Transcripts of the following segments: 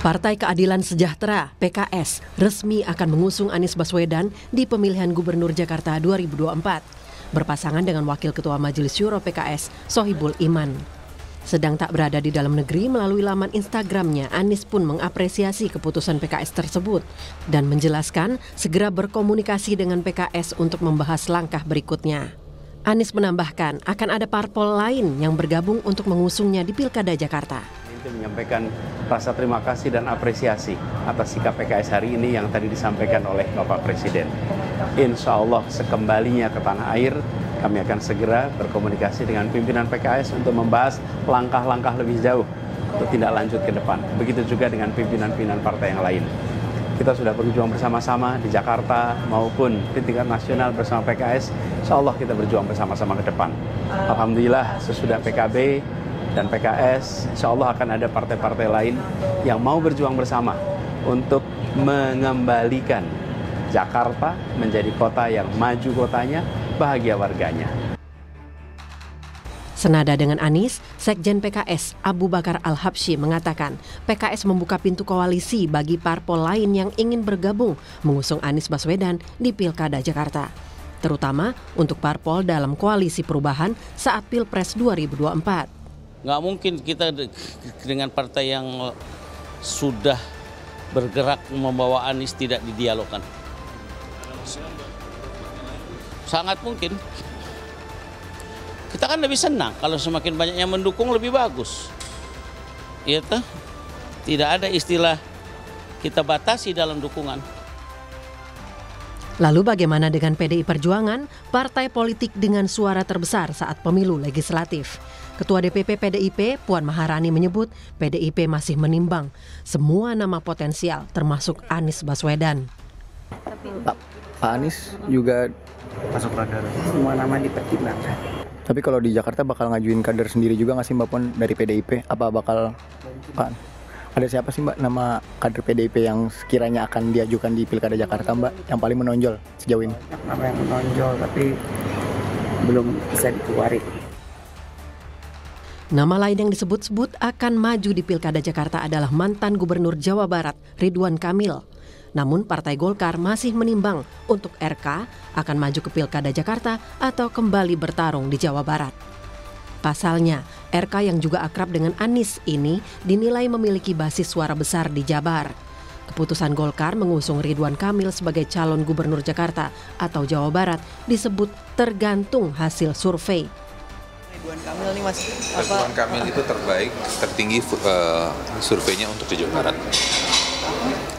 Partai Keadilan Sejahtera (PKS) resmi akan mengusung Anies Baswedan di pemilihan Gubernur Jakarta 2024 berpasangan dengan Wakil Ketua Majelis Syuro PKS Sohibul Iman. Sedang tak berada di dalam negeri melalui laman Instagramnya, Anies pun mengapresiasi keputusan PKS tersebut dan menjelaskan segera berkomunikasi dengan PKS untuk membahas langkah berikutnya. Anies menambahkan akan ada parpol lain yang bergabung untuk mengusungnya di Pilkada Jakarta menyampaikan rasa terima kasih dan apresiasi atas sikap PKS hari ini yang tadi disampaikan oleh Bapak Presiden. Insya Allah sekembalinya ke tanah air, kami akan segera berkomunikasi dengan pimpinan PKS untuk membahas langkah-langkah lebih jauh untuk tindak lanjut ke depan. Begitu juga dengan pimpinan-pimpinan partai yang lain kita sudah berjuang bersama-sama di Jakarta maupun di tingkat nasional bersama PKS. Insya Allah kita berjuang bersama-sama ke depan. Alhamdulillah sesudah PKB dan PKS, insya Allah akan ada partai-partai lain yang mau berjuang bersama untuk mengembalikan Jakarta menjadi kota yang maju kotanya, bahagia warganya. Senada dengan Anies, Sekjen PKS Abu Bakar al Habshi mengatakan PKS membuka pintu koalisi bagi parpol lain yang ingin bergabung mengusung Anies Baswedan di Pilkada Jakarta. Terutama untuk parpol dalam koalisi perubahan saat Pilpres 2024. Nggak mungkin kita dengan partai yang sudah bergerak membawa Anies tidak didialogkan. Sangat mungkin. Kita kan lebih senang kalau semakin banyak yang mendukung lebih bagus. Iya tuh. Tidak ada istilah kita batasi dalam dukungan. Lalu bagaimana dengan PDI Perjuangan, partai politik dengan suara terbesar saat pemilu legislatif? Ketua DPP PDIP Puan Maharani menyebut PDIP masih menimbang semua nama potensial termasuk Anies Baswedan. Pak, Pak Anies juga masuk radar. Semua nama dipertimbangkan. Tapi kalau di Jakarta bakal ngajuin kader sendiri juga nggak sih Mbak Puan dari PDIP? Apa bakal Pak? Ada siapa sih Mbak nama kader PDIP yang sekiranya akan diajukan di Pilkada Jakarta Mbak yang paling menonjol sejauh ini? Nama yang menonjol tapi belum bisa dikeluarin Nama lain yang disebut-sebut akan maju di Pilkada Jakarta adalah mantan Gubernur Jawa Barat Ridwan Kamil. Namun Partai Golkar masih menimbang untuk RK akan maju ke Pilkada Jakarta atau kembali bertarung di Jawa Barat. Pasalnya, RK yang juga akrab dengan Anies ini dinilai memiliki basis suara besar di Jabar. Keputusan Golkar mengusung Ridwan Kamil sebagai calon gubernur Jakarta atau Jawa Barat disebut tergantung hasil survei Ridwan Kamil nih mas. Apa? Ridwan Kamil itu terbaik, tertinggi uh, surveinya untuk di Jawa Barat.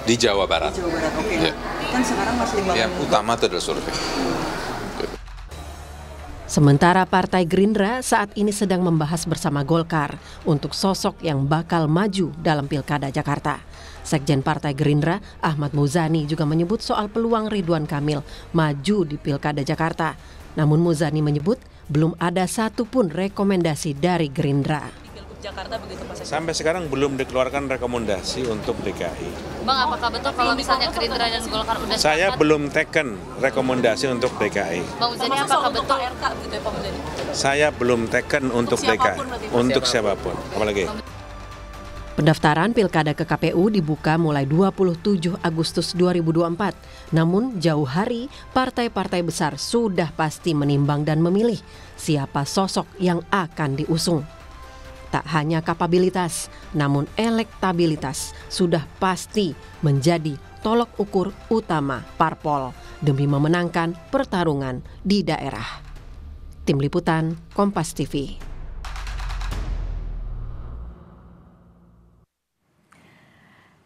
Di Jawa Barat. Di Jawa Barat, oke. Okay. Ya. Yeah. Kan sekarang mas Limbang. Yang utama itu adalah survei. Sementara Partai Gerindra saat ini sedang membahas bersama Golkar untuk sosok yang bakal maju dalam Pilkada Jakarta. Sekjen Partai Gerindra Ahmad Muzani juga menyebut soal peluang Ridwan Kamil maju di Pilkada Jakarta. Namun Muzani menyebut belum ada satupun rekomendasi dari Gerindra. Jakarta begitu Pak Sampai sekarang belum dikeluarkan rekomendasi untuk DKI. Bang, apakah betul kalau misalnya Gerindra dan Golkar sudah gitu ya, Saya belum teken rekomendasi untuk DKI. Bang Uzani, apakah betul RK ya Pak Saya belum teken untuk, untuk DKI, untuk siapapun. siapapun. Apalagi? Pendaftaran pilkada ke KPU dibuka mulai 27 Agustus 2024. Namun jauh hari, partai-partai besar sudah pasti menimbang dan memilih siapa sosok yang akan diusung. Tak hanya kapabilitas, namun elektabilitas sudah pasti menjadi tolok ukur utama parpol demi memenangkan pertarungan di daerah. Tim Liputan Kompas TV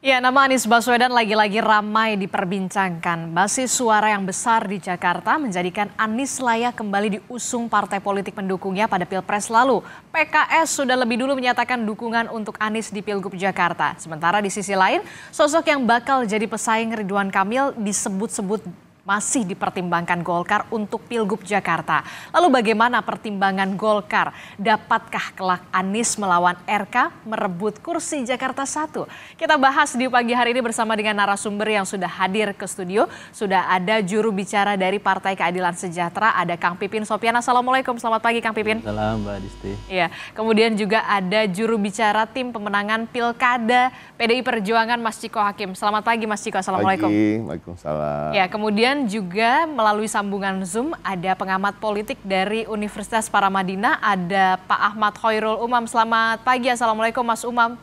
Ya, nama Anies Baswedan lagi-lagi ramai diperbincangkan. Basis suara yang besar di Jakarta menjadikan Anies layak kembali diusung partai politik pendukungnya pada Pilpres lalu. PKS sudah lebih dulu menyatakan dukungan untuk Anies di Pilgub Jakarta. Sementara di sisi lain, sosok yang bakal jadi pesaing Ridwan Kamil disebut-sebut masih dipertimbangkan Golkar untuk Pilgub Jakarta. Lalu bagaimana pertimbangan Golkar? Dapatkah kelak Anies melawan RK merebut kursi Jakarta 1? Kita bahas di pagi hari ini bersama dengan narasumber yang sudah hadir ke studio. Sudah ada juru bicara dari Partai Keadilan Sejahtera, ada Kang Pipin Sopian. Assalamualaikum, selamat pagi Kang Pipin. Salam Mbak Disti. Ya, kemudian juga ada juru bicara tim pemenangan Pilkada PDI Perjuangan Mas Ciko Hakim. Selamat pagi Mas Ciko, Assalamualaikum. Pagi, Waalaikumsalam. Ya, kemudian Kemudian juga melalui sambungan Zoom ada pengamat politik dari Universitas Paramadina, ada Pak Ahmad Khairul Umam. Selamat pagi, Assalamualaikum Mas Umam.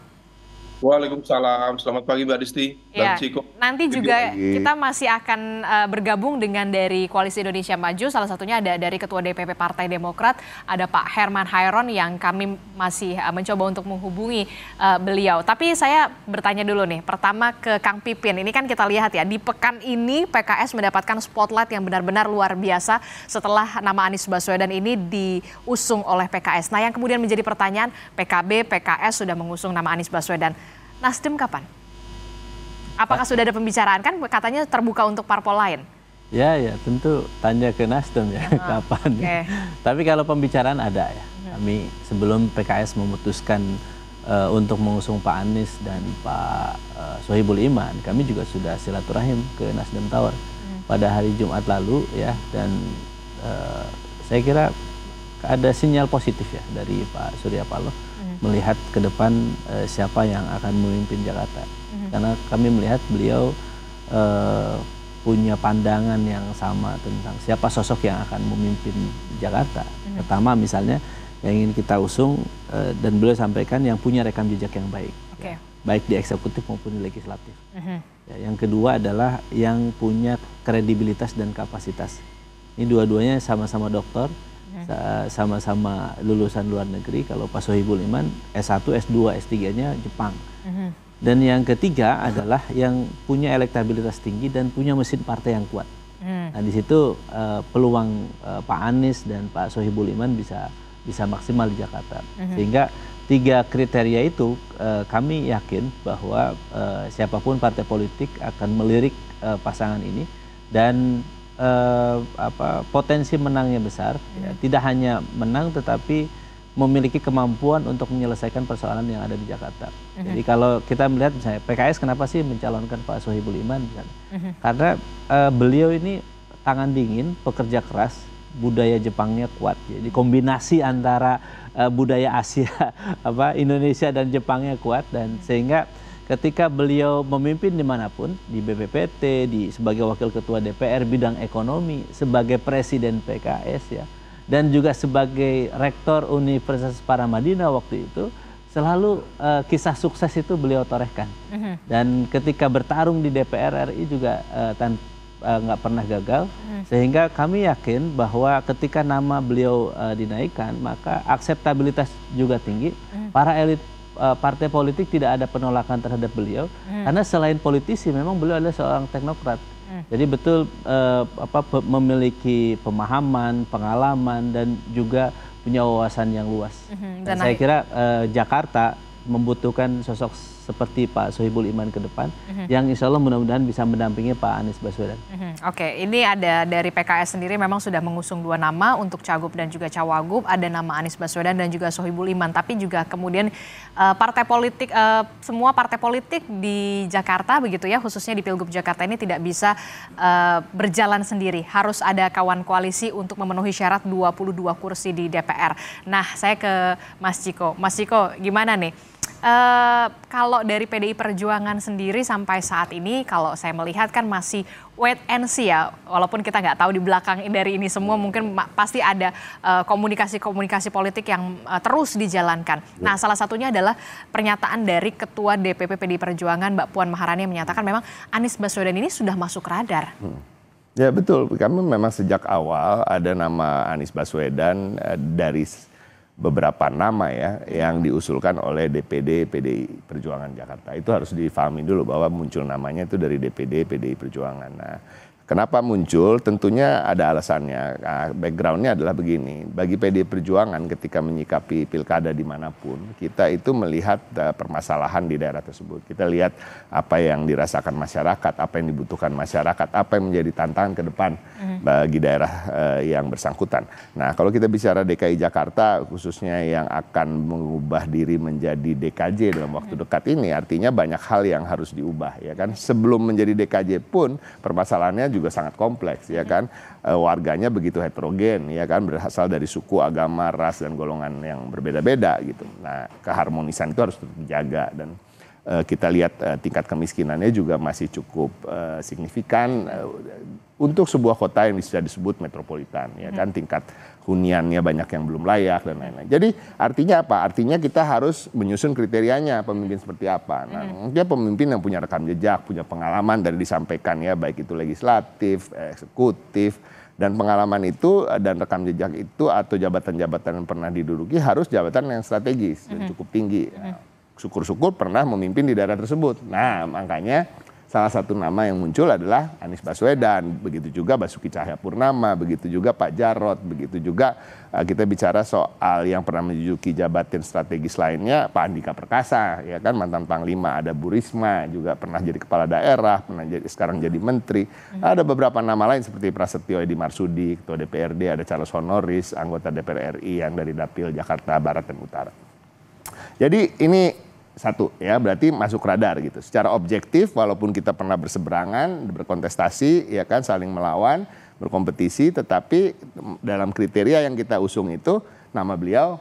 Waalaikumsalam. Selamat pagi Mbak Disti, ya, Ciko. Nanti juga kita masih akan uh, bergabung dengan dari Koalisi Indonesia Maju. Salah satunya ada dari Ketua DPP Partai Demokrat, ada Pak Herman Hairon yang kami masih uh, mencoba untuk menghubungi uh, beliau. Tapi saya bertanya dulu nih, pertama ke Kang Pipin. Ini kan kita lihat ya, di pekan ini PKS mendapatkan spotlight yang benar-benar luar biasa setelah nama Anies Baswedan ini diusung oleh PKS. Nah yang kemudian menjadi pertanyaan, PKB, PKS sudah mengusung nama Anies Baswedan Nasdem kapan? Apakah sudah ada pembicaraan kan katanya terbuka untuk parpol lain? Ya ya tentu tanya ke Nasdem ya oh, kapan. Okay. Tapi kalau pembicaraan ada ya. Kami sebelum PKS memutuskan uh, untuk mengusung Pak Anies dan Pak uh, Sohibul Iman, kami juga sudah silaturahim ke Nasdem Tower hmm. pada hari Jumat lalu ya dan uh, saya kira ada sinyal positif ya dari Pak Surya Paloh melihat ke depan e, siapa yang akan memimpin Jakarta. Mm-hmm. Karena kami melihat beliau e, punya pandangan yang sama tentang siapa sosok yang akan memimpin Jakarta. Mm-hmm. Pertama misalnya yang ingin kita usung e, dan beliau sampaikan yang punya rekam jejak yang baik. Okay. Ya, baik di eksekutif maupun di legislatif. Mm-hmm. Ya, yang kedua adalah yang punya kredibilitas dan kapasitas. Ini dua-duanya sama-sama dokter sama-sama lulusan luar negeri kalau Pak Sohibul Iman S1, S2, S3-nya Jepang. Mhm. Dan yang ketiga adalah yang punya elektabilitas tinggi dan punya mesin partai yang kuat. Mhm. Nah, di situ uh, peluang uh, Pak Anies dan Pak Sohibul Iman bisa bisa maksimal di Jakarta. Mhm. Sehingga tiga kriteria itu uh, kami yakin bahwa uh, siapapun partai politik akan melirik uh, pasangan ini dan eh, apa, potensi menangnya besar, ya. Hmm. tidak hanya menang tetapi memiliki kemampuan untuk menyelesaikan persoalan yang ada di Jakarta. Uh-huh. Jadi kalau kita melihat misalnya PKS kenapa sih mencalonkan Pak Sohibul Iman Uh-huh. Karena uh, beliau ini tangan dingin, pekerja keras, budaya Jepangnya kuat. Jadi kombinasi antara uh, budaya Asia apa Indonesia dan Jepangnya kuat dan uh sehingga ketika beliau memimpin dimanapun di BPPT di sebagai wakil ketua DPR bidang ekonomi sebagai presiden PKS ya dan juga sebagai rektor Universitas Paramadina waktu itu selalu uh, kisah sukses itu beliau torehkan uh-huh. dan ketika bertarung di DPR RI juga uh, tan eh, nggak uh, pernah gagal mm-hmm. sehingga kami yakin bahwa ketika nama beliau uh, dinaikkan maka akseptabilitas juga tinggi mm-hmm. para elit Eh, partai politik tidak ada penolakan terhadap beliau hmm. karena selain politisi memang beliau adalah seorang teknokrat. Hmm. Jadi betul uh, apa memiliki pemahaman, pengalaman dan juga punya wawasan yang luas. Hmm. Dan, dan saya kira uh, Jakarta membutuhkan sosok seperti Pak Sohibul Iman ke depan, mm-hmm. yang insya Allah mudah-mudahan bisa mendampingi Pak Anies Baswedan. Mm-hmm. Oke, okay. ini ada dari PKS sendiri memang sudah mengusung dua nama untuk Cagup dan juga Cawagup, ada nama Anies Baswedan dan juga Sohibul Iman, tapi juga kemudian uh, partai politik, uh, semua partai politik di Jakarta begitu ya, khususnya di Pilgub Jakarta ini tidak bisa uh, berjalan sendiri, harus ada kawan koalisi untuk memenuhi syarat 22 kursi di DPR. Nah, saya ke Mas Ciko. Mas Ciko, gimana nih? Eh, kalau dari PDI Perjuangan sendiri sampai saat ini, kalau saya melihat kan masih wait and see ya. Walaupun kita nggak tahu di belakang dari ini semua, mungkin pasti ada eh, komunikasi-komunikasi uh, politik yang uh, terus dijalankan. Ya. Nah, salah satunya adalah pernyataan dari Ketua DPP PDI Perjuangan Mbak Puan Maharani yang menyatakan memang Anies Baswedan ini sudah masuk radar. Hmm. Ya betul, kami memang sejak awal ada nama Anies Baswedan dari beberapa nama ya yang diusulkan oleh DPD PDI Perjuangan Jakarta itu harus difahami dulu bahwa muncul namanya itu dari DPD PDI Perjuangan. Nah, Kenapa muncul? Tentunya ada alasannya. Nah, backgroundnya adalah begini. Bagi PD Perjuangan ketika menyikapi pilkada dimanapun, kita itu melihat eh, permasalahan di daerah tersebut. Kita lihat apa yang dirasakan masyarakat, apa yang dibutuhkan masyarakat, apa yang menjadi tantangan ke depan mm. bagi daerah eh, yang bersangkutan. Nah, kalau kita bicara DKI Jakarta, khususnya yang akan mengubah diri menjadi DKJ dalam waktu mhm. dekat ini, artinya banyak hal yang harus diubah, ya kan? Sebelum menjadi DKJ pun permasalahannya juga juga sangat kompleks ya kan eh, warganya begitu heterogen ya kan berasal dari suku agama ras dan golongan yang berbeda-beda gitu nah keharmonisan itu harus tetap dijaga dan eh, kita lihat eh, tingkat kemiskinannya juga masih cukup signifikan untuk sebuah kota yang bisa disebut metropolitan ya kan hmm. tingkat huniannya banyak yang belum layak dan lain-lain. Jadi artinya apa? Artinya kita harus menyusun kriterianya pemimpin seperti apa. Nah, hmm. dia pemimpin yang punya rekam jejak, punya pengalaman dari disampaikan ya baik itu legislatif, eksekutif dan pengalaman itu dan rekam jejak itu atau jabatan-jabatan yang pernah diduduki harus jabatan yang strategis dan hmm. cukup tinggi. Hmm. Syukur-syukur pernah memimpin di daerah tersebut. Nah, makanya salah satu nama yang muncul adalah Anies Baswedan, begitu juga Basuki Cahayapurnama, begitu juga Pak Jarot, begitu juga uh, kita bicara soal yang pernah menduduki jabatan strategis lainnya Pak Andika Perkasa, ya kan mantan Panglima, ada Bu Risma juga pernah jadi kepala daerah, pernah jadi sekarang jadi menteri. Hmm. Ada beberapa nama lain seperti Prasetyo Edi Marsudi, Ketua DPRD, ada Charles Honoris, anggota DPR RI yang dari Dapil Jakarta Barat dan Utara. Jadi ini satu ya berarti masuk radar gitu. Secara objektif walaupun kita pernah berseberangan, berkontestasi ya kan saling melawan, berkompetisi tetapi dalam kriteria yang kita usung itu nama beliau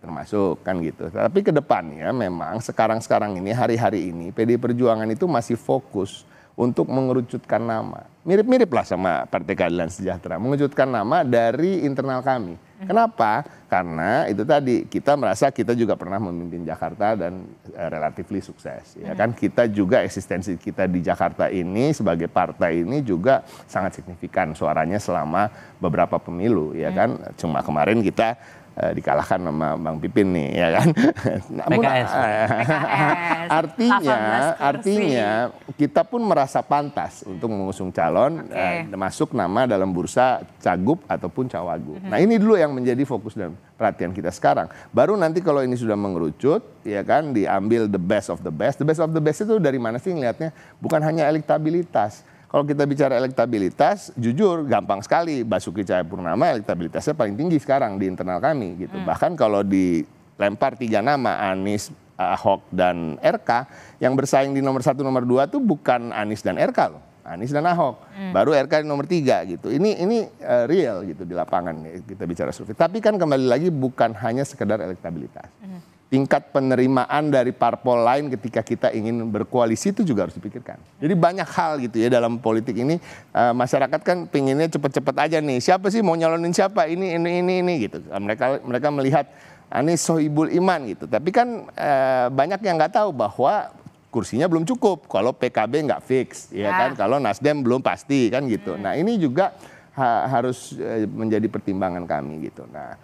termasuk kan gitu. Tapi ke depan ya memang sekarang-sekarang ini hari-hari ini PD Perjuangan itu masih fokus untuk mengerucutkan nama. Mirip-mirip lah sama Partai Keadilan Sejahtera, mengerucutkan nama dari internal kami Kenapa? Karena itu tadi kita merasa kita juga pernah memimpin Jakarta dan uh, eh, relatif sukses. Ya kan iya. kita juga eksistensi kita di Jakarta ini sebagai partai ini juga sangat signifikan suaranya selama beberapa pemilu ya iya. kan. Cuma kemarin kita uh, dikalahkan sama Bang Pipin nih ya kan. Namun PKS. Eh, artinya artinya kita pun merasa pantas untuk mengusung calon okay. uh, eh, masuk nama dalam bursa cagup ataupun cawagup. Mm -hmm. Nah, ini dulu yang menjadi fokus dan perhatian kita sekarang. Baru nanti kalau ini sudah mengerucut ya kan diambil the best of the best. The best of the best itu dari mana sih ngelihatnya? Bukan hanya elektabilitas kalau kita bicara elektabilitas, jujur gampang sekali Basuki Cahayapurnama elektabilitasnya paling tinggi sekarang di internal kami gitu. Hmm. Bahkan kalau dilempar tiga nama Anies, Ahok dan RK, yang bersaing di nomor satu nomor dua tuh bukan Anies dan RK loh. Anies dan Ahok, hmm. baru RK di nomor tiga gitu. Ini ini uh, real gitu di lapangan kita bicara survei. Tapi kan kembali lagi bukan hanya sekedar elektabilitas. Hmm tingkat penerimaan dari parpol lain ketika kita ingin berkoalisi itu juga harus dipikirkan. Jadi banyak hal gitu ya dalam politik ini uh, masyarakat kan pinginnya cepet-cepet aja nih siapa sih mau nyalonin siapa ini ini ini ini gitu. Eh, mereka mereka melihat Anies ah, Sohibul Iman gitu. Tapi kan uh, banyak yang nggak tahu bahwa kursinya belum cukup kalau PKB nggak fix ya ah. kan kalau Nasdem belum pasti kan gitu. Hmm. Nah ini juga ha harus menjadi pertimbangan kami gitu. Nah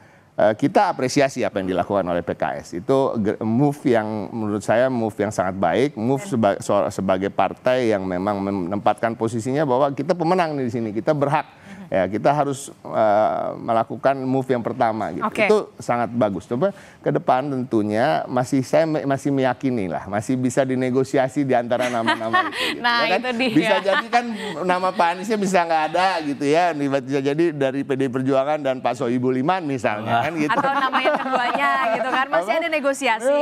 Eh, kita apresiasi apa yang dilakukan oleh PKS. Itu move yang menurut saya move yang sangat baik, move seba sebagai partai yang memang menempatkan posisinya bahwa kita pemenang di sini, kita berhak ya kita harus uh, melakukan move yang pertama gitu. Okay. Itu sangat bagus. Coba ke depan tentunya masih saya masih meyakini lah, masih bisa dinegosiasi di antara nama-nama itu. Gitu. nah, ya kan? itu dia. Bisa jadi kan nama Pak Aniesnya bisa nggak ada gitu ya. Bisa jadi dari PD Perjuangan dan Pak Sohibul Iman misalnya kan gitu. Atau nama yang keduanya gitu kan masih ada negosiasi.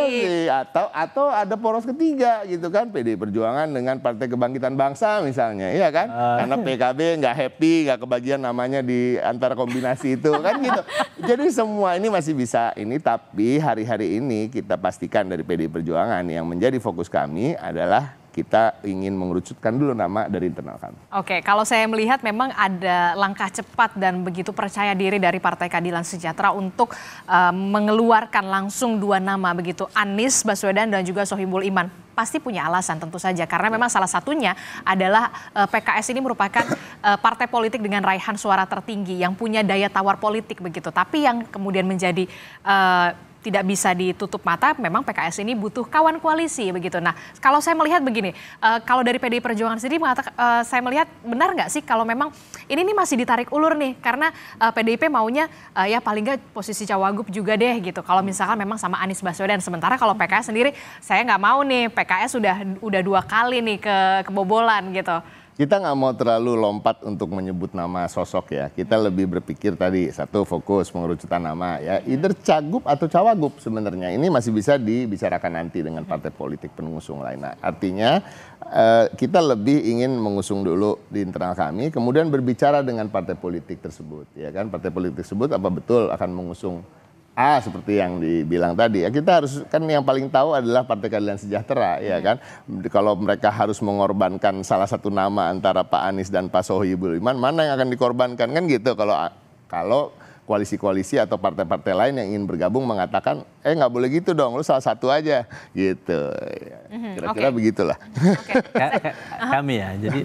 Atau atau ada poros ketiga gitu kan PD Perjuangan dengan Partai Kebangkitan Bangsa misalnya, ya kan? Uh. Karena PKB nggak happy, nggak kebagian namanya di antara kombinasi itu kan gitu. Jadi semua ini masih bisa ini tapi hari-hari ini kita pastikan dari PD Perjuangan yang menjadi fokus kami adalah kita ingin mengerucutkan dulu nama dari internal kami. Oke, kalau saya melihat memang ada langkah cepat dan begitu percaya diri dari Partai Keadilan Sejahtera untuk uh, mengeluarkan langsung dua nama begitu Anies Baswedan dan juga Sohibul Iman. Pasti punya alasan tentu saja karena ya. memang salah satunya adalah uh, eh, PKS ini merupakan uh, partai politik dengan raihan suara tertinggi yang punya daya tawar politik begitu. Tapi yang kemudian menjadi uh, tidak bisa ditutup mata memang PKS ini butuh kawan koalisi begitu. Nah, kalau saya melihat begini, uh, kalau dari PDI Perjuangan sendiri mengatakan uh, saya melihat benar nggak sih kalau memang ini nih masih ditarik ulur nih karena uh, eh, PDIP maunya uh, ya paling nggak posisi cawagup juga deh gitu. Kalau misalkan memang sama Anies Baswedan sementara kalau PKS sendiri saya nggak mau nih PKS sudah udah dua kali nih ke kebobolan gitu kita nggak mau terlalu lompat untuk menyebut nama sosok ya. Kita hmm. lebih berpikir tadi satu fokus mengerucutan nama ya. Either cagup atau cawagup sebenarnya ini masih bisa dibicarakan nanti dengan partai politik pengusung lain. Nah, artinya eh, kita lebih ingin mengusung dulu di internal kami, kemudian berbicara dengan partai politik tersebut ya kan. Partai politik tersebut apa betul akan mengusung A seperti yang dibilang tadi ya kita harus kan yang paling tahu adalah Partai Keadilan Sejahtera hmm. ya iya. kan kalau mereka harus mengorbankan salah satu nama antara Pak Anies dan Pak Sohibul Iman mana yang akan dikorbankan kan gitu kalau kalau koalisi-koalisi atau partai-partai lain yang ingin bergabung mengatakan eh nggak boleh gitu dong lu salah satu aja gitu mhm, kira-kira okay. begitulah okay. kami ya jadi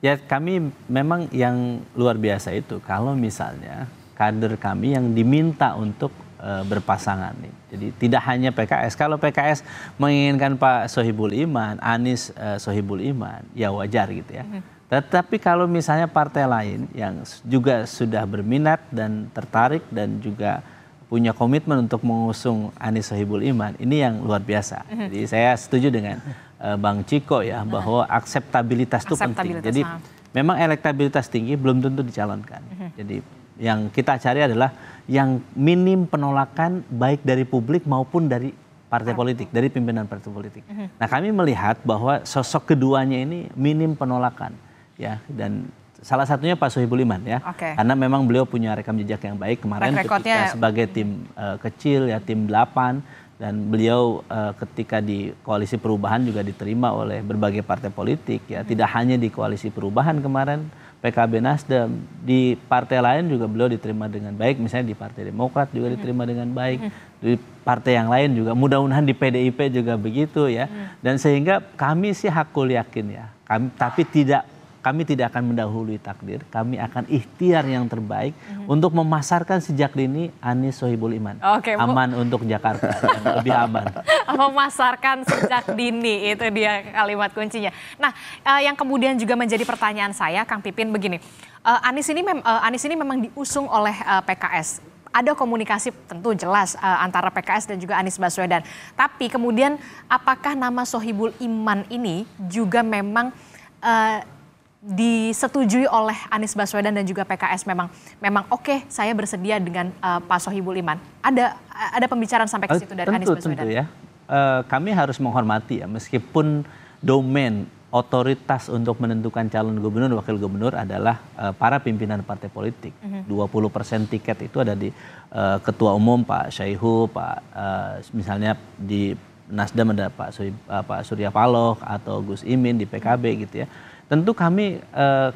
ya kami memang yang luar biasa itu kalau misalnya kader kami yang diminta untuk Eh, berpasangan nih. Jadi tidak hanya PKS. Kalau PKS menginginkan Pak Sohibul Iman, Anies uh, Sohibul Iman, ya wajar gitu ya. Mhm. Tetapi kalau misalnya partai lain yang juga sudah berminat dan tertarik dan juga punya komitmen untuk mengusung Anies Sohibul Iman, ini yang luar biasa. Mhm. Jadi saya setuju dengan uh, Bang Ciko ya mhm. bahwa akseptabilitas itu penting. Jadi memang elektabilitas tinggi belum tentu dicalonkan. Jadi yang kita cari adalah yang minim penolakan baik dari publik maupun dari partai politik, dari pimpinan partai politik. Mhm. Nah, kami melihat bahwa sosok keduanya ini minim penolakan ya dan salah satunya Pak Sohibul Iman ya. Okay. Karena memang beliau punya rekam jejak yang baik kemarin ketika sebagai tim uh, kecil ya tim 8 dan beliau uh, ketika di koalisi perubahan juga diterima oleh berbagai partai politik ya, hmm. tidak hanya di koalisi perubahan kemarin PKB Nasdem. Di partai lain juga beliau diterima dengan baik, misalnya di Partai Demokrat juga diterima dengan baik, di partai yang lain juga. Mudah-mudahan di PDIP juga begitu ya. Hmm. Dan sehingga kami sih hakul yakin ya, kami tapi tidak kami tidak akan mendahului takdir, kami akan ikhtiar yang terbaik mm -hmm. untuk memasarkan sejak dini Anies Sohibul Iman. okay, aman bu. untuk Jakarta, lebih aman. Memasarkan sejak dini itu dia kalimat kuncinya. Nah, uh, yang kemudian juga menjadi pertanyaan saya Kang Pipin begini. Uh, eh, Anies ini mem uh, eh, Anies ini memang diusung oleh uh, PKS ada komunikasi tentu jelas uh, antara PKS dan juga Anies Baswedan. Tapi kemudian apakah nama Sohibul Iman ini juga memang uh, disetujui oleh Anies Baswedan dan juga PKS memang memang oke okay, saya bersedia dengan uh, Pak Sohibul Iman. Ada ada pembicaraan sampai ke situ dari tentu, Anies Baswedan. Tentu ya. Uh, kami harus menghormati ya meskipun domain otoritas untuk menentukan calon gubernur wakil gubernur adalah uh, para pimpinan partai politik. Mm -hmm. 20% tiket itu ada di uh, ketua umum Pak Syaihu, Pak uh, misalnya di Nasdem ada Pak, uh, Pak Surya Paloh atau Gus Imin di PKB gitu ya tentu kami uh,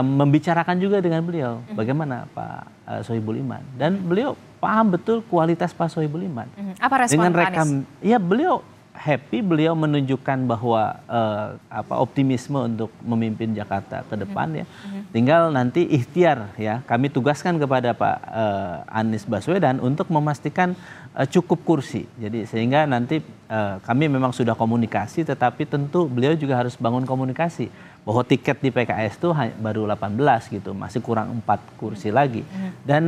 membicarakan juga dengan beliau -hmm. bagaimana Pak uh, Sohibul Iman dan beliau paham betul kualitas Pak Sohibul Iman. Mm -hmm. Apa respon dengan rekam Anies? ya beliau happy beliau menunjukkan bahwa uh, apa optimisme untuk memimpin Jakarta ke mhm. depan -hmm. ya. -hmm. Tinggal nanti ikhtiar ya. Kami tugaskan kepada Pak uh, Anies Baswedan untuk memastikan cukup kursi. Jadi sehingga nanti uh, kami memang sudah komunikasi tetapi tentu beliau juga harus bangun komunikasi bahwa tiket di PKS itu baru 18 gitu, masih kurang empat kursi hmm. lagi. Hmm. Dan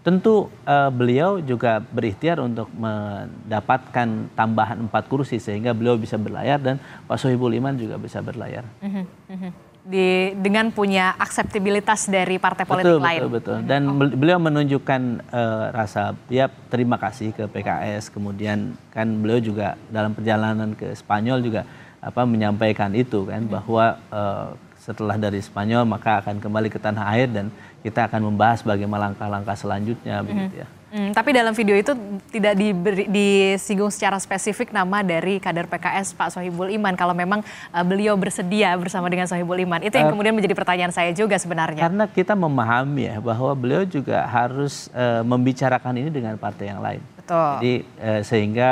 tentu uh, beliau juga berikhtiar untuk mendapatkan tambahan empat kursi sehingga beliau bisa berlayar dan Pak Sohibul Iman juga bisa berlayar. Mm -hmm. Di, dengan punya akseptabilitas dari partai politik betul, lain. Betul, betul. Dan oh. beliau menunjukkan uh, rasa ya terima kasih ke PKS, kemudian kan beliau juga dalam perjalanan ke Spanyol juga apa menyampaikan itu kan ya. bahwa uh, setelah dari Spanyol maka akan kembali ke tanah air dan kita akan membahas bagaimana langkah-langkah selanjutnya hmm. begitu ya. Hmm, tapi dalam video itu tidak diberi, disinggung secara spesifik nama dari kader PKS Pak Sohibul Iman. Kalau memang uh, beliau bersedia bersama dengan Sohibul Iman, itu yang uh, kemudian menjadi pertanyaan saya juga sebenarnya. Karena kita memahami ya bahwa beliau juga harus uh, membicarakan ini dengan partai yang lain. Betul. Jadi uh, sehingga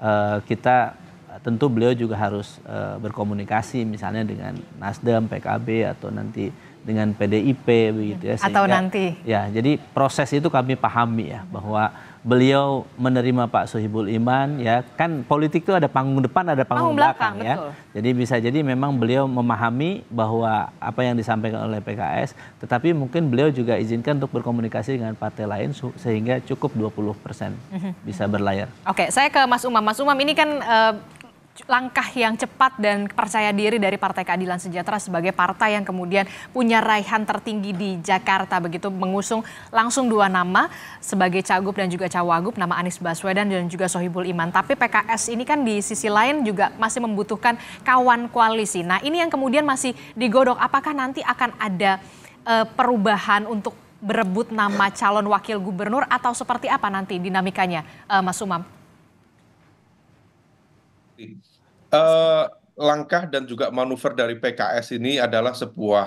uh, kita Nah, tentu beliau juga harus e, berkomunikasi misalnya dengan Nasdem, PKB atau nanti dengan PDIP begitu ya. Sehingga, atau nanti. Ya, jadi proses itu kami pahami ya bahwa beliau menerima Pak Sohibul Iman ya kan politik itu ada panggung depan ada panggung, panggung belakang, belakang ya. Betul. Jadi bisa jadi memang beliau memahami bahwa apa yang disampaikan oleh PKS tetapi mungkin beliau juga izinkan untuk berkomunikasi dengan partai lain sehingga cukup 20% mhm. bisa berlayar. Oke, saya ke Mas Umam. Mas Umam ini kan uh, langkah yang cepat dan percaya diri dari Partai Keadilan Sejahtera sebagai partai yang kemudian punya raihan tertinggi di Jakarta begitu mengusung langsung dua nama sebagai cagup dan juga cawagup nama Anies Baswedan dan juga Sohibul Iman. Tapi PKS ini kan di sisi lain juga masih membutuhkan kawan koalisi. Nah, ini yang kemudian masih digodok apakah nanti akan ada uh, perubahan untuk berebut nama calon wakil gubernur atau seperti apa nanti dinamikanya uh, Mas Umam? pasti eh, langkah dan juga manuver dari pks ini adalah sebuah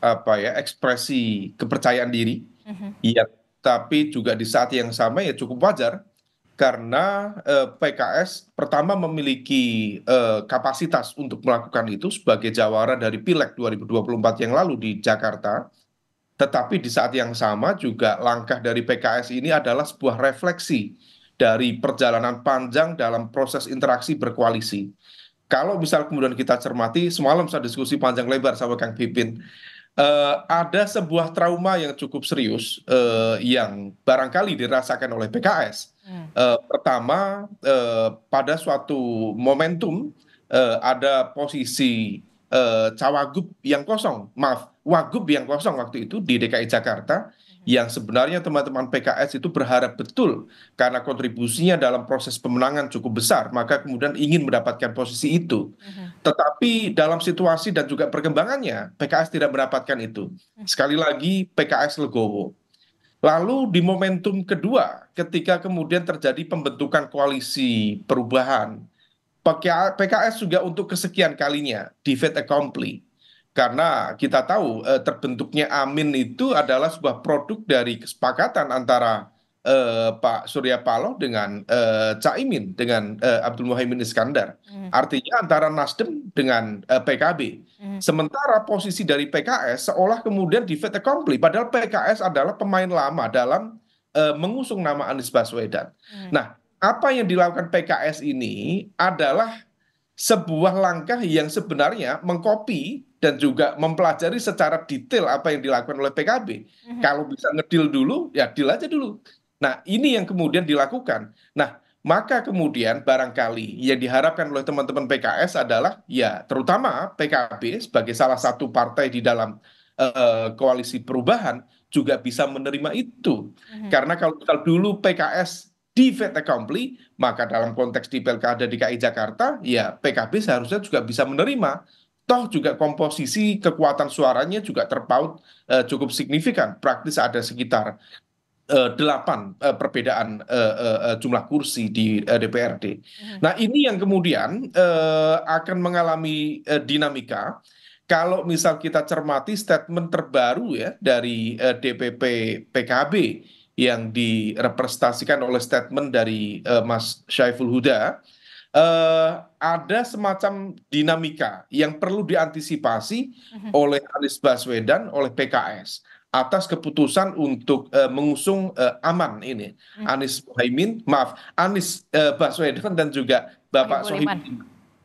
apa ya ekspresi kepercayaan diri ya tapi juga di saat yang sama ya cukup wajar karena eh, PKS pertama memiliki eh, kapasitas untuk melakukan itu sebagai jawara dari Pileg 2024 yang lalu di Jakarta. Tetapi di saat yang sama juga langkah dari PKS ini adalah sebuah refleksi dari perjalanan panjang dalam proses interaksi berkoalisi. Kalau misal kemudian kita cermati, semalam saya diskusi panjang lebar sama Kang Pipin, eh, ada sebuah trauma yang cukup serius eh, yang barangkali dirasakan oleh PKS. Hmm. Eh, pertama, eh, pada suatu momentum eh, ada posisi eh, cawagup yang kosong, maaf, wagub yang kosong waktu itu di DKI Jakarta, Iya. yang sebenarnya teman teman pks itu berharap betul karena kontribusinya dalam proses pemenangan cukup besar maka kemudian ingin mendapatkan posisi itu iya. tetapi dalam situasi dan juga perkembangannya pks tidak mendapatkan itu iya. sekali lagi pks legowo Lalu di momentum kedua, ketika kemudian terjadi pembentukan koalisi perubahan, PKS juga untuk kesekian kalinya, defeat accompli karena kita tahu eh, terbentuknya amin itu adalah sebuah produk dari kesepakatan antara eh, Pak Surya Paloh dengan eh, Caimin dengan Abdul Muhaimin Iskandar. Hmm. Artinya antara Nasdem dengan PKB. Hmm. Sementara posisi dari PKS seolah kemudian di fait accompli padahal PKS adalah pemain lama dalam mengusung nama Anies Baswedan. Hmm. Nah, apa yang dilakukan PKS ini adalah sebuah langkah yang sebenarnya mengkopi dan juga mempelajari secara detail apa yang dilakukan oleh PKB. Mhm. Kalau bisa ngedil dulu, ya deal aja dulu. Nah, ini yang kemudian dilakukan. Nah, maka kemudian barangkali yang diharapkan oleh teman-teman PKS adalah ya terutama PKB sebagai salah satu partai di dalam uh, koalisi perubahan juga bisa menerima itu. Mm -hmm. Karena kalau misal dulu PKS di fait accompli, maka dalam konteks di Pilkada DKI Jakarta, ya PKB seharusnya juga bisa menerima toh juga komposisi kekuatan suaranya juga terpaut eh, cukup signifikan praktis ada sekitar eh, delapan eh, perbedaan jumlah kursi di DPRD. Hmm. Nah ini yang kemudian akan mengalami dinamika kalau misal kita cermati statement terbaru ya dari DPP PKB yang direpresentasikan oleh statement dari Mas Syaiful Huda Eh, ada semacam dinamika yang perlu diantisipasi mhm. oleh Anies Baswedan, oleh PKS atas keputusan untuk uh, mengusung uh, aman ini mhm. Anies Muhaimin, maaf Anies uh, Baswedan dan juga Bapak Sohibin.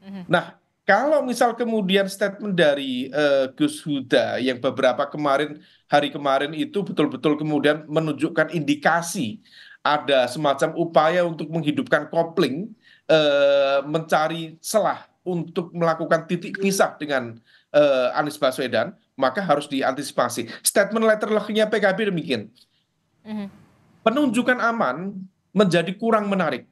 Mhm. Nah, kalau misal kemudian statement dari uh, Gus Huda yang beberapa kemarin hari kemarin itu betul-betul kemudian menunjukkan indikasi ada semacam upaya untuk menghidupkan kopling Eh, mencari celah untuk melakukan titik pisah dengan eh, Anies Baswedan, maka harus diantisipasi. Statement letter nya PKB demikian. Mhm. Penunjukan aman menjadi kurang menarik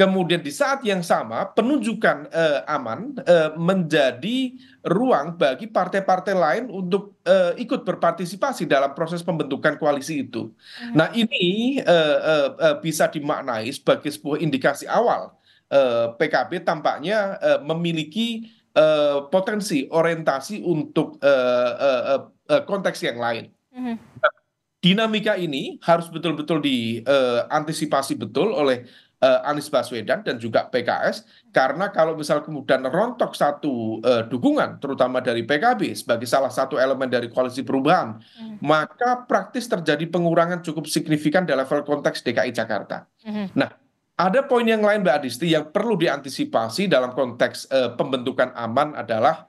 kemudian di saat yang sama penunjukan eh, aman eh, menjadi ruang bagi partai partai lain untuk eh, ikut berpartisipasi dalam proses pembentukan koalisi itu. Hmm. Nah ini bisa dimaknai sebagai sebuah indikasi awal PKB tampaknya memiliki potensi orientasi untuk konteks yang lain. Hmm. Dinamika ini harus betul-betul diantisipasi betul oleh Eh, Anies Baswedan dan juga PKS karena kalau misal kemudian rontok satu uh, dukungan terutama dari PKB sebagai salah satu elemen dari koalisi perubahan hmm. maka praktis terjadi pengurangan cukup signifikan dalam level konteks DKI Jakarta. Hmm. Nah, ada poin yang lain Mbak Adisti yang perlu diantisipasi dalam konteks uh, pembentukan aman adalah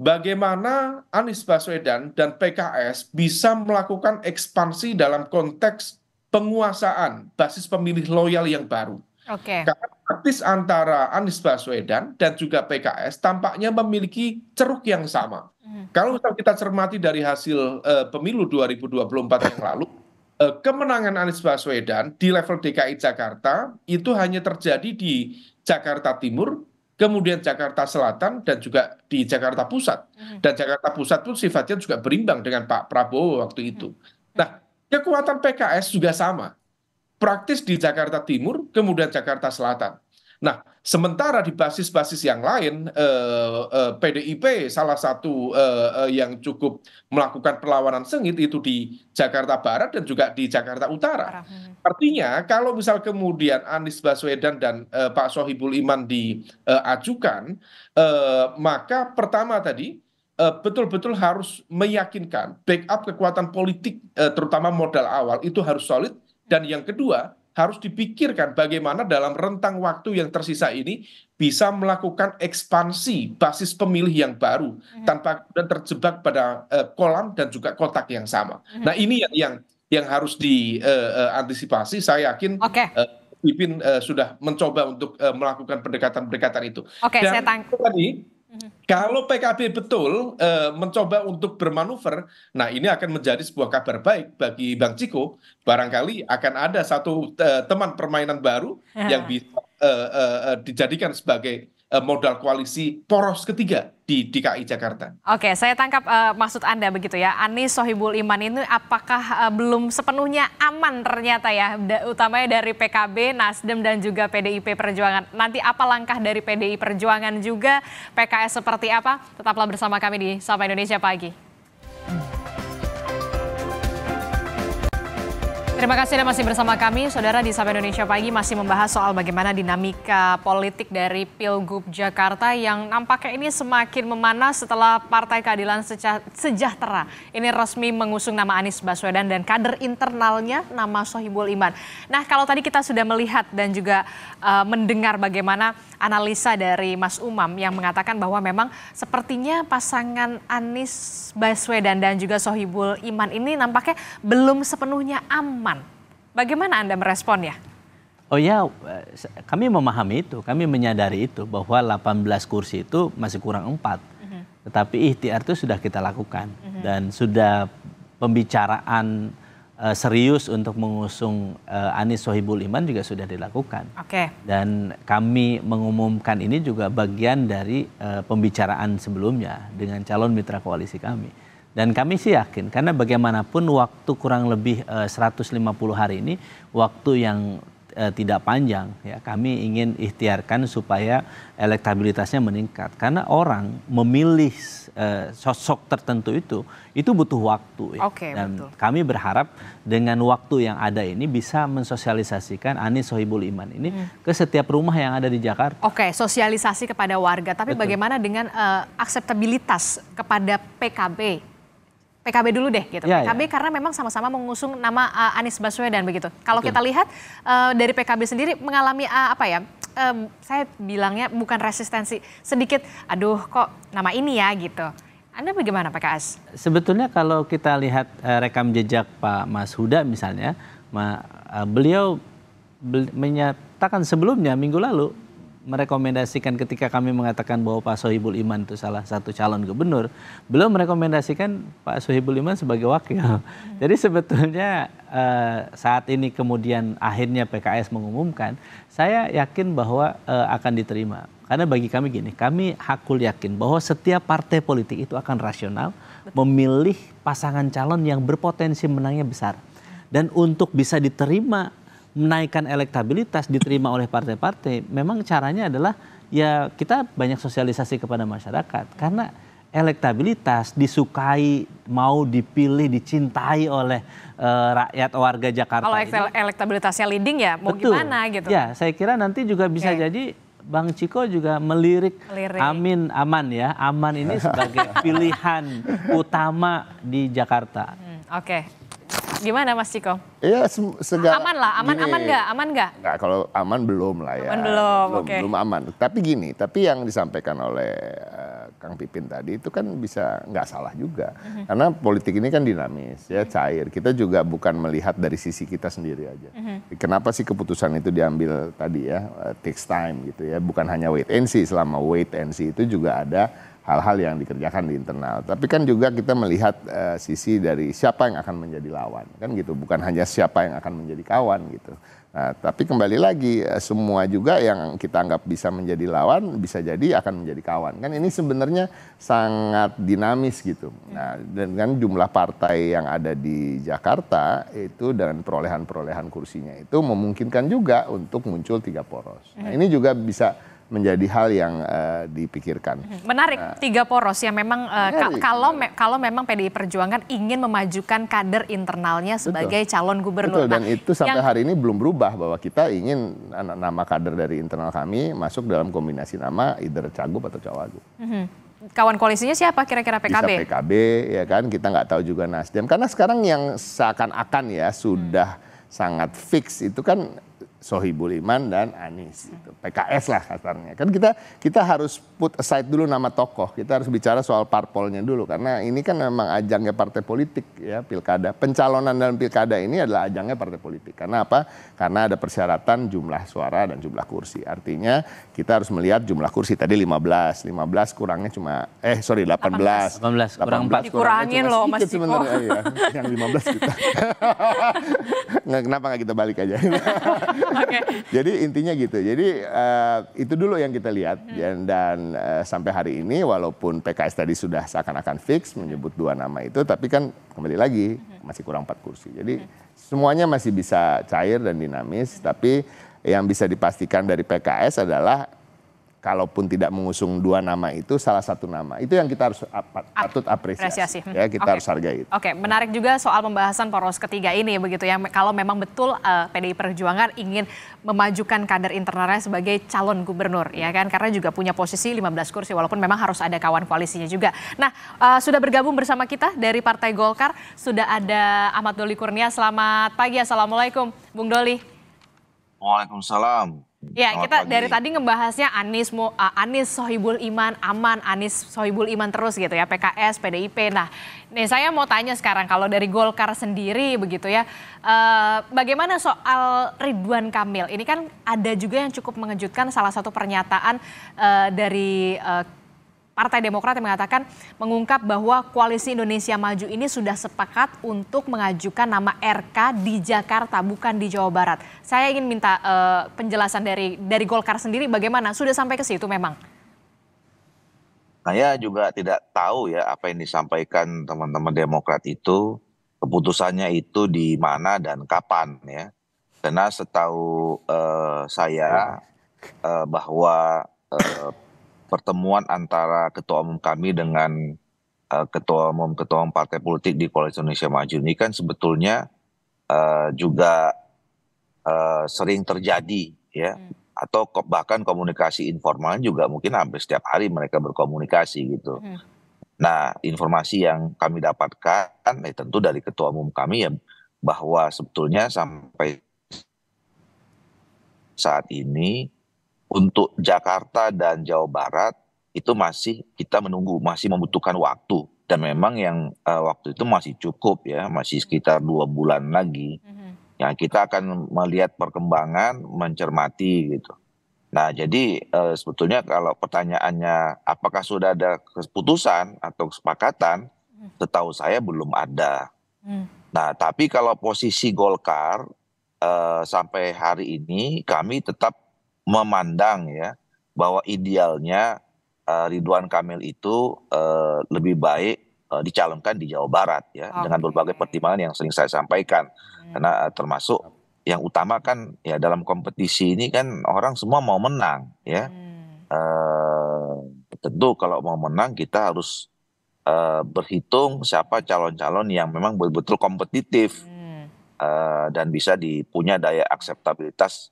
bagaimana Anies Baswedan dan PKS bisa melakukan ekspansi dalam konteks penguasaan basis pemilih loyal yang baru. Karena artis antara Anies Baswedan dan juga PKS tampaknya memiliki ceruk yang sama. Hmm. Kalau misal kita cermati dari hasil uh, pemilu 2024 yang lalu, uh, kemenangan Anies Baswedan di level DKI Jakarta itu hanya terjadi di Jakarta Timur, kemudian Jakarta Selatan dan juga di Jakarta Pusat. Hmm. Dan Jakarta Pusat pun sifatnya juga berimbang dengan Pak Prabowo waktu itu. Hmm. Nah, Kekuatan PKS juga sama. Praktis di Jakarta Timur, kemudian Jakarta Selatan. Nah, sementara di basis-basis yang lain, eh, eh, PDIP salah satu eh, eh, yang cukup melakukan perlawanan sengit itu di Jakarta Barat dan juga di Jakarta Utara. Artinya, kalau misal kemudian Anies Baswedan dan eh, Pak Sohibul Iman diajukan, eh, eh, maka pertama tadi Eh, betul-betul harus meyakinkan backup kekuatan politik eh, terutama modal awal itu harus solid dan yang kedua harus dipikirkan bagaimana dalam rentang waktu yang tersisa ini bisa melakukan ekspansi basis pemilih yang baru hmm. tanpa dan terjebak pada eh, kolam dan juga kotak yang sama. Hmm. Nah ini yang yang, yang harus diantisipasi. Saya yakin okay. Pipin uh, sudah mencoba untuk uh, melakukan pendekatan-pendekatan itu. Oke, okay, saya tangkap tadi Mm-hmm. Kalau PKB betul e, mencoba untuk bermanuver, nah ini akan menjadi sebuah kabar baik bagi Bang Ciko. Barangkali akan ada satu e, teman permainan baru yang bisa e, dijadikan sebagai modal koalisi poros ketiga di DKI Jakarta. Oke, saya tangkap uh, maksud Anda begitu ya. Anies Sohibul Iman ini apakah uh, belum sepenuhnya aman ternyata ya, da utamanya dari PKB, Nasdem dan juga PDIP Perjuangan. Nanti apa langkah dari PDI Perjuangan juga, PKS seperti apa? Tetaplah bersama kami di Sapa Indonesia Pagi. Terima kasih Anda masih bersama kami. Saudara di Sapa Indonesia Pagi masih membahas soal bagaimana dinamika politik dari Pilgub Jakarta yang nampaknya ini semakin memanas setelah Partai Keadilan Sejahtera ini resmi mengusung nama Anies Baswedan dan kader internalnya nama Sohibul Iman. Nah kalau tadi kita sudah melihat dan juga uh, mendengar bagaimana analisa dari Mas Umam yang mengatakan bahwa memang sepertinya pasangan Anies Baswedan dan juga Sohibul Iman ini nampaknya belum sepenuhnya aman Bagaimana Anda merespon ya? Oh ya, kami memahami itu, kami menyadari itu bahwa 18 kursi itu masih kurang 4. Mm -hmm. Tetapi ikhtiar itu sudah kita lakukan mm -hmm. dan sudah pembicaraan uh, serius untuk mengusung uh, Anies Sohibul Iman juga sudah dilakukan. Oke. Okay. Dan kami mengumumkan ini juga bagian dari uh, pembicaraan sebelumnya dengan calon mitra koalisi kami. Dan kami sih yakin karena bagaimanapun waktu kurang lebih 150 eh, hari ini waktu yang eh, tidak panjang ya. Kami ingin ikhtiarkan supaya elektabilitasnya meningkat karena orang memilih eh, sosok tertentu itu itu butuh waktu ya. Okay, Dan betul. kami berharap dengan waktu yang ada ini bisa mensosialisasikan Anies Sohibul Iman ini hmm. ke setiap rumah yang ada di Jakarta. Oke, sosialisasi kepada warga. Tapi betul. bagaimana dengan uh, akseptabilitas kepada PKB PKB dulu deh gitu. Ya, PKB ya. karena memang sama-sama mengusung nama uh, Anies Baswedan begitu. Kalau kita lihat uh, dari PKB sendiri mengalami uh, apa ya? Um, saya bilangnya bukan resistensi sedikit. Aduh kok nama ini ya gitu. Anda bagaimana PKS? Sebetulnya kalau kita lihat uh, rekam jejak Pak Mas Huda misalnya, ma, uh, beliau bel, menyatakan sebelumnya minggu lalu merekomendasikan ketika kami mengatakan bahwa Pak Sohibul Iman itu salah satu calon gubernur, belum merekomendasikan Pak Sohibul Iman sebagai wakil. Hmm. Jadi sebetulnya eh, saat ini kemudian akhirnya PKS mengumumkan, saya yakin bahwa eh, akan diterima. Karena bagi kami gini, kami hakul yakin bahwa setiap partai politik itu akan rasional memilih pasangan calon yang berpotensi menangnya besar. Dan untuk bisa diterima menaikkan elektabilitas diterima oleh partai-partai, memang caranya adalah ya kita banyak sosialisasi kepada masyarakat karena elektabilitas disukai mau dipilih dicintai oleh uh, rakyat warga Jakarta. Kalau ini, elektabilitasnya leading ya mau betul. gimana gitu. Ya, saya kira nanti juga bisa okay. jadi Bang Ciko juga melirik, melirik Amin Aman ya. Aman ini sebagai pilihan utama di Jakarta. Hmm, Oke. Okay. Gimana Mas Ciko? Iya, segala. Aman lah, aman gini, aman nggak? Aman nggak? Nggak, kalau aman belum lah ya. Aman belum, belum Okay. Belum aman. Tapi gini, tapi yang disampaikan oleh eh, Kang Pipin tadi itu kan bisa nggak salah juga. Mm -hmm. Karena politik ini kan dinamis, ya mhm. cair. Kita juga bukan melihat dari sisi kita sendiri aja. Mm -hmm. Kenapa sih keputusan itu diambil tadi ya? Uh, takes time gitu ya. Bukan hanya wait and see. Selama wait and see itu juga ada hal-hal yang dikerjakan di internal. Tapi kan juga kita melihat uh, sisi dari siapa yang akan menjadi lawan, kan gitu. Bukan hanya siapa yang akan menjadi kawan gitu. Nah, tapi kembali lagi eh, semua juga yang kita anggap bisa menjadi lawan bisa jadi akan menjadi kawan. Kan ini sebenarnya sangat dinamis gitu. Nah, dan kan jumlah partai yang ada di Jakarta itu dengan perolehan-perolehan kursinya itu memungkinkan juga untuk muncul tiga poros. Nah, ini juga bisa menjadi hal yang uh, dipikirkan. Hmm, menarik uh, tiga poros yang memang uh, kalau me kalau memang PDI Perjuangan ingin memajukan kader internalnya sebagai Betul. calon gubernur. Betul nah, dan itu sampai yang... hari ini belum berubah bahwa kita ingin nama kader dari internal kami masuk dalam kombinasi nama either cagup atau cawagup. Mm -hmm. Kawan koalisinya siapa kira-kira PKB? Bisa PKB ya kan kita nggak tahu juga Nasdem karena sekarang yang seakan-akan ya sudah hmm. sangat fix itu kan Sohibul Iman dan Anies gitu. PKS lah katanya. kan kita kita harus put aside dulu nama tokoh kita harus bicara soal parpolnya dulu karena ini kan memang ajangnya partai politik ya pilkada pencalonan dalam pilkada ini adalah ajangnya partai politik karena apa karena ada persyaratan jumlah suara dan jumlah kursi artinya kita harus melihat jumlah kursi tadi 15 15 kurangnya cuma eh sorry 18 18, 18 kurang 18 dikurangin loh Mas Ciko ya yang 15 kita nggak, kenapa nggak kita balik aja jadi intinya gitu. Jadi uh, itu dulu yang kita lihat hmm. dan, dan uh, sampai hari ini walaupun PKS tadi sudah seakan-akan fix menyebut dua nama itu, tapi kan kembali lagi hmm. masih kurang empat kursi. Jadi hmm. semuanya masih bisa cair dan dinamis, tapi yang bisa dipastikan dari PKS adalah kalaupun tidak mengusung dua nama itu salah satu nama itu yang kita harus patut apresiasi, apresiasi. Hmm. ya kita okay. harus hargai Oke, okay. menarik juga soal pembahasan poros ketiga ini begitu ya kalau memang betul uh, eh, PDI Perjuangan ingin memajukan kader internalnya sebagai calon gubernur ya kan karena juga punya posisi 15 kursi walaupun memang harus ada kawan koalisinya juga. Nah, uh, sudah bergabung bersama kita dari Partai Golkar sudah ada Ahmad Doli Kurnia. Selamat pagi. Assalamualaikum Bung Doli. Waalaikumsalam. Ya, Selamat kita pagi. dari tadi ngebahasnya Anies uh, Anies Sohibul Iman aman, Anies Sohibul Iman terus gitu ya, PKS, PDIP. Nah, nih saya mau tanya sekarang kalau dari Golkar sendiri begitu ya, uh, bagaimana soal Ridwan Kamil? Ini kan ada juga yang cukup mengejutkan salah satu pernyataan uh, dari uh, Partai Demokrat yang mengatakan mengungkap bahwa koalisi Indonesia Maju ini sudah sepakat untuk mengajukan nama RK di Jakarta bukan di Jawa Barat. Saya ingin minta uh, penjelasan dari dari Golkar sendiri bagaimana sudah sampai ke situ memang. Saya juga tidak tahu ya apa yang disampaikan teman-teman Demokrat itu keputusannya itu di mana dan kapan ya. Karena setahu uh, saya uh, bahwa uh, pertemuan antara ketua umum kami dengan uh, ketua umum ketua umum partai politik di koalisi Indonesia Maju ini kan sebetulnya uh, juga uh, sering terjadi ya hmm. atau bahkan komunikasi informal juga mungkin hampir setiap hari mereka berkomunikasi gitu. Hmm. Nah, informasi yang kami dapatkan eh, tentu dari ketua umum kami ya bahwa sebetulnya sampai saat ini untuk Jakarta dan Jawa Barat itu masih kita menunggu, masih membutuhkan waktu dan memang yang uh, waktu itu masih cukup ya, masih sekitar dua bulan lagi. Mm -hmm. Yang kita akan melihat perkembangan, mencermati gitu. Nah jadi uh, sebetulnya kalau pertanyaannya apakah sudah ada keputusan atau kesepakatan, mm. setahu saya belum ada. Mm. Nah tapi kalau posisi Golkar uh, sampai hari ini kami tetap memandang ya bahwa idealnya uh, Ridwan Kamil itu uh, lebih baik uh, dicalonkan di Jawa Barat ya okay. dengan berbagai pertimbangan yang sering saya sampaikan hmm. karena uh, termasuk yang utama kan ya dalam kompetisi ini kan orang semua mau menang ya hmm. uh, tentu kalau mau menang kita harus uh, berhitung siapa calon-calon yang memang betul-betul kompetitif hmm. dan bisa dipunya daya akseptabilitas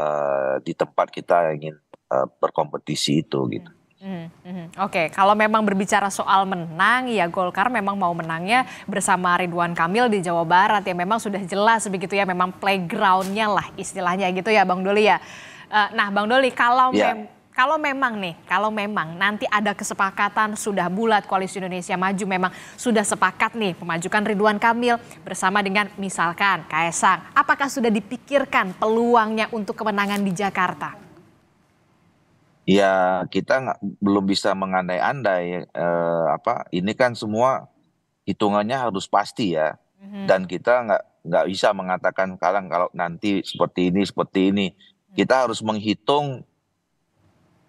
Eh, di tempat kita ingin uh, berkompetisi itu gitu. Hmm, hmm. hmm, hmm. Oke, okay. kalau memang berbicara soal menang, ya Golkar memang mau menangnya bersama Ridwan Kamil di Jawa Barat ya. Memang sudah jelas begitu ya, memang playgroundnya lah istilahnya gitu ya, Bang Doli ya. Uh, nah, Bang Doli, kalau yeah. mem kalau memang nih, kalau memang nanti ada kesepakatan sudah bulat koalisi Indonesia Maju memang sudah sepakat nih pemajukan Ridwan Kamil bersama dengan misalkan Kaisang. Apakah sudah dipikirkan peluangnya untuk kemenangan di Jakarta? Ya kita gak, belum bisa mengandai-andai eh, apa ini kan semua hitungannya harus pasti ya mm -hmm. dan kita nggak nggak bisa mengatakan kalang kalau nanti seperti ini seperti ini mhm. kita harus menghitung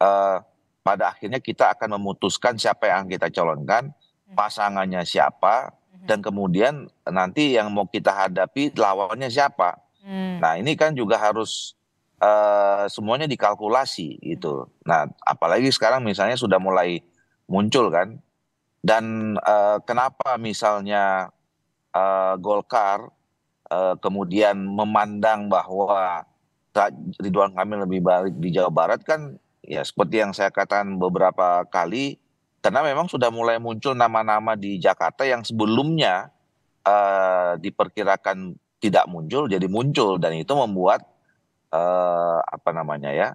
Eh, pada akhirnya kita akan memutuskan siapa yang kita calonkan, hmm. pasangannya siapa, hmm. dan kemudian nanti yang mau kita hadapi lawannya siapa. Hmm. Nah ini kan juga harus uh, semuanya dikalkulasi gitu. Nah apalagi sekarang misalnya sudah mulai muncul kan. Dan uh, kenapa misalnya uh, Golkar uh, kemudian memandang bahwa Ridwan Kamil lebih baik di Jawa Barat kan ya seperti yang saya katakan beberapa kali karena memang sudah mulai muncul nama-nama di Jakarta yang sebelumnya uh, diperkirakan tidak muncul jadi muncul dan itu membuat uh, apa namanya ya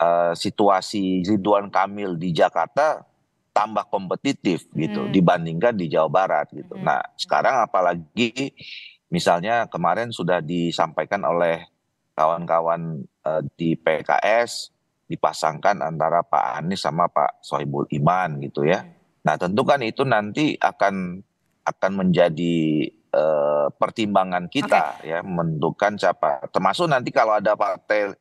uh, situasi Ridwan Kamil di Jakarta tambah kompetitif gitu hmm. dibandingkan di Jawa Barat gitu. Hmm. Nah sekarang apalagi misalnya kemarin sudah disampaikan oleh kawan-kawan uh, di PKS dipasangkan antara Pak Anies sama Pak Sohibul Iman gitu ya. Hmm. Nah tentu kan itu nanti akan akan menjadi uh, pertimbangan kita okay. ya menentukan siapa. Termasuk nanti kalau ada partai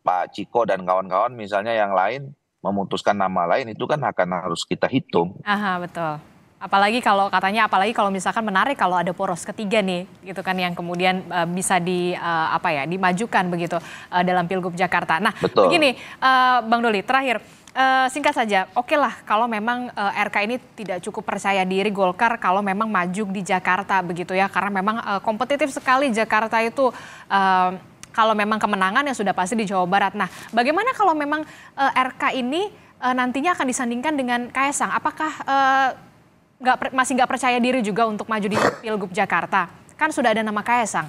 Pak Ciko dan kawan-kawan misalnya yang lain memutuskan nama lain itu kan akan harus kita hitung. Aha betul. Apalagi kalau katanya, apalagi kalau misalkan menarik kalau ada poros ketiga nih, gitu kan yang kemudian uh, bisa di uh, apa ya dimajukan begitu uh, dalam pilgub Jakarta. Nah, Betul. begini, uh, Bang Doli, terakhir uh, singkat saja, oke okay lah kalau memang uh, RK ini tidak cukup percaya diri Golkar kalau memang maju di Jakarta begitu ya, karena memang uh, kompetitif sekali Jakarta itu. Uh, kalau memang kemenangan yang sudah pasti di Jawa Barat. Nah, bagaimana kalau memang uh, RK ini uh, nantinya akan disandingkan dengan Kaisang? Apakah uh, nggak masih nggak percaya diri juga untuk maju di pilgub Jakarta. Kan sudah ada nama Kaisang.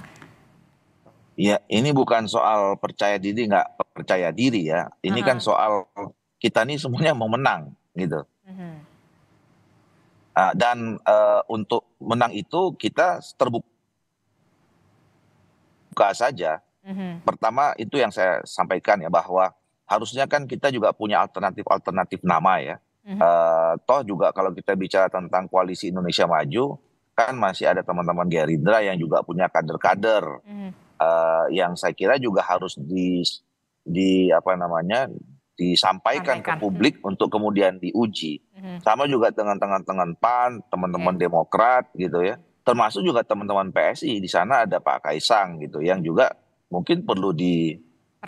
Ya, ini bukan soal percaya diri nggak percaya diri ya. Ini uh -huh. kan soal kita nih semuanya mau menang gitu. Uh -huh. uh, dan uh, untuk menang itu kita terbuka saja. Uh mhm. -huh. Pertama itu yang saya sampaikan ya bahwa harusnya kan kita juga punya alternatif-alternatif nama ya. Uh, toh juga kalau kita bicara tentang koalisi Indonesia Maju, kan masih ada teman-teman Gerindra yang juga punya kader-kader uh, yang saya kira juga harus di di apa namanya disampaikan Sampaikan. ke publik hmm. untuk kemudian diuji. Hmm. Sama juga dengan teman-teman PAN, teman-teman okay. Demokrat gitu ya. Termasuk juga teman-teman PSI di sana ada Pak Kaisang gitu yang juga mungkin perlu di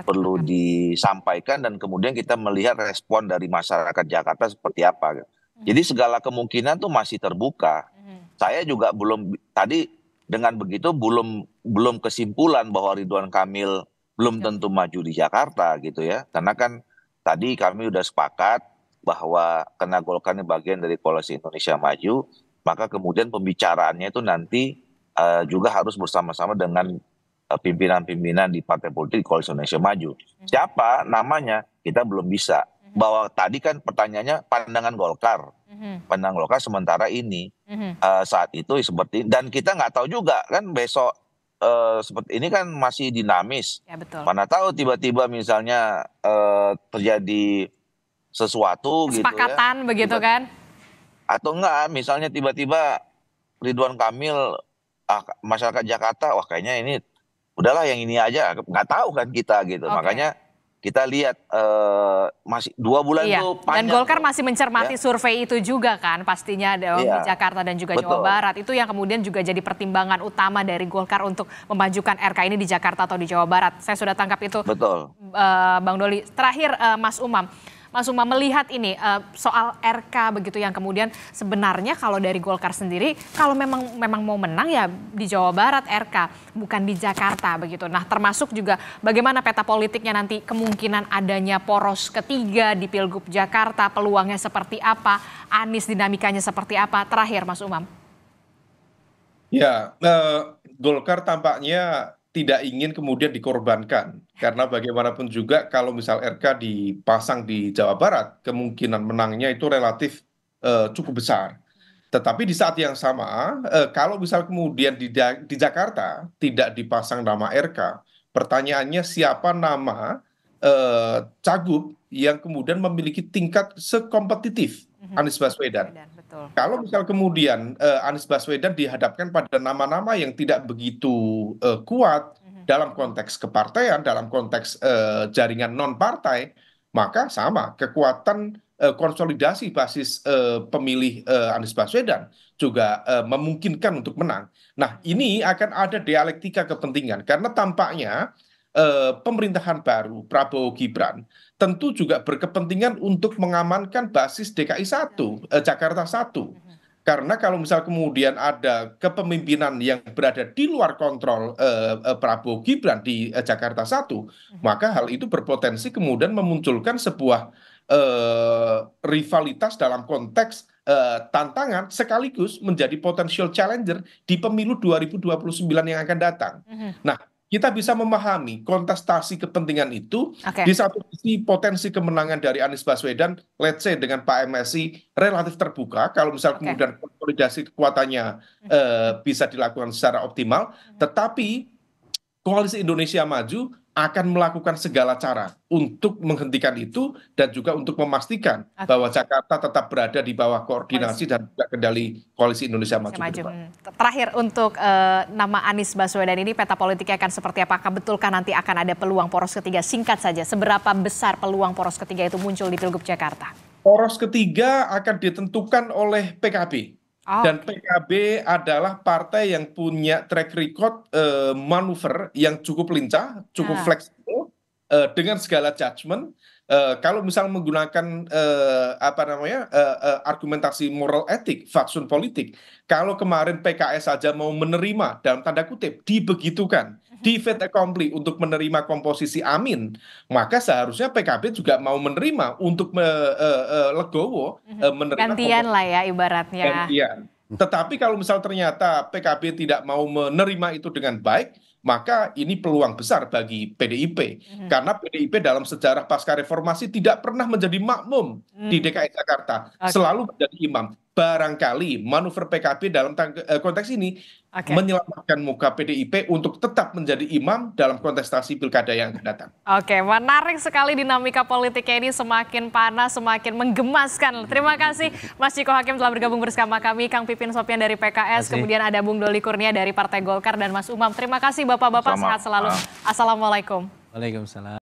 perlu disampaikan dan kemudian kita melihat respon dari masyarakat Jakarta seperti apa. Hmm. Jadi segala kemungkinan tuh masih terbuka. Hmm. Saya juga belum tadi dengan begitu belum belum kesimpulan bahwa Ridwan Kamil belum tentu maju di Jakarta gitu ya. Karena kan tadi kami sudah sepakat bahwa kena Golkar bagian dari koalisi Indonesia Maju, maka kemudian pembicaraannya itu nanti uh, juga harus bersama-sama dengan Eh, pimpinan-pimpinan di partai politik di koalisi Indonesia Maju. Mhm. Siapa namanya kita belum bisa. Mhm. Bahwa tadi kan pertanyaannya pandangan Golkar, mhm. pandangan Golkar sementara ini uh, saat itu seperti dan kita nggak tahu juga kan besok uh, seperti ini kan masih dinamis. Ya, betul. Mana tahu tiba-tiba misalnya uh, terjadi sesuatu Kesepakatan gitu ya. begitu tiba, kan? Atau enggak misalnya tiba-tiba Ridwan Kamil ah, masyarakat Jakarta wah kayaknya ini udahlah yang ini aja nggak tahu kan kita gitu okay. makanya kita lihat uh, masih dua bulan iya. itu Dan Golkar masih mencermati ya. survei itu juga kan pastinya eh, iya. di Jakarta dan juga Betul. Jawa Barat itu yang kemudian juga jadi pertimbangan utama dari Golkar untuk memajukan RK ini di Jakarta atau di Jawa Barat. Saya sudah tangkap itu. Betul. Uh, Bang Doli. Terakhir uh, Mas Umam. Mas Umam melihat ini uh, soal RK begitu yang kemudian sebenarnya kalau dari Golkar sendiri kalau memang memang mau menang ya di Jawa Barat RK bukan di Jakarta begitu. Nah termasuk juga bagaimana peta politiknya nanti kemungkinan adanya poros ketiga di Pilgub Jakarta peluangnya seperti apa, Anies dinamikanya seperti apa. Terakhir Mas Umam. Ya, uh, Golkar tampaknya tidak ingin kemudian dikorbankan karena bagaimanapun juga kalau misal rk dipasang di jawa barat kemungkinan menangnya itu relatif eh, cukup besar tetapi di saat yang sama eh, kalau misal kemudian di, di jakarta tidak dipasang nama rk pertanyaannya siapa nama uh, cagup yang kemudian memiliki tingkat sekompetitif mhm. Anies Baswedan. Kalau misal kemudian uh, Anies Baswedan dihadapkan pada nama-nama yang tidak begitu uh, kuat, dalam konteks kepartaian dalam konteks eh, jaringan non partai maka sama kekuatan eh, konsolidasi basis eh, pemilih Anies Baswedan juga memungkinkan untuk menang. Nah, ini akan ada dialektika kepentingan karena tampaknya pemerintahan baru Prabowo Gibran tentu juga berkepentingan untuk mengamankan basis DKI 1, Jakarta 1 karena kalau misal kemudian ada kepemimpinan yang berada di luar kontrol eh, eh Prabowo Gibran di eh, Jakarta 1, hmm. maka hal itu berpotensi kemudian memunculkan sebuah eh, rivalitas dalam konteks eh, tantangan sekaligus menjadi potensial challenger di pemilu 2029 yang akan datang. Hmm. Nah, kita bisa memahami kontestasi kepentingan itu okay. di satu sisi potensi kemenangan dari Anies Baswedan let's say dengan Pak MSI relatif terbuka kalau misal okay. kemudian konsolidasi kekuatannya uh, bisa dilakukan secara optimal hmm. tetapi koalisi Indonesia Maju akan melakukan segala cara untuk menghentikan itu dan juga untuk memastikan bahwa Jakarta tetap berada di bawah koordinasi dan juga kendali koalisi Indonesia Maju. Maju. Hmm. Terakhir untuk uh, nama Anies Baswedan ini peta politiknya akan seperti Apakah betulkah nanti akan ada peluang poros ketiga? Singkat saja, seberapa besar peluang poros ketiga itu muncul di Pilgub Jakarta? Poros ketiga akan ditentukan oleh PKB Ah, Dan PKB adalah partai yang punya track record uh, manuver yang cukup lincah, cukup yeah. fleksibel uh, dengan segala judgement. Uh, kalau misal menggunakan uh, apa namanya uh, uh, argumentasi moral etik, faksun politik, kalau kemarin PKS saja mau menerima dalam tanda kutip dibegitukan di fait accompli untuk menerima komposisi Amin, maka seharusnya PKB juga mau menerima untuk me, uh, uh, legowo uh, menerima gantian lah ya ibaratnya. Gantian. Tetapi kalau misal ternyata PKB tidak mau menerima itu dengan baik, maka ini peluang besar bagi PDIP hmm. karena PDIP dalam sejarah pasca reformasi tidak pernah menjadi makmum hmm. di DKI Jakarta, okay. selalu menjadi imam. Barangkali manuver PKB dalam konteks ini menyelamatkan muka PDIP untuk tetap menjadi imam dalam kontestasi pilkada yang akan datang. Oke, menarik sekali dinamika politiknya ini semakin panas, semakin menggemaskan. Terima kasih Mas Ciko Hakim telah bergabung bersama kami, Kang Pipin Sopian dari PKS, kasih. kemudian ada Bung Doli Kurnia dari Partai Golkar dan Mas Umam. Terima kasih Bapak-Bapak, sehat selalu. Assalamualaikum. Waalaikumsalam.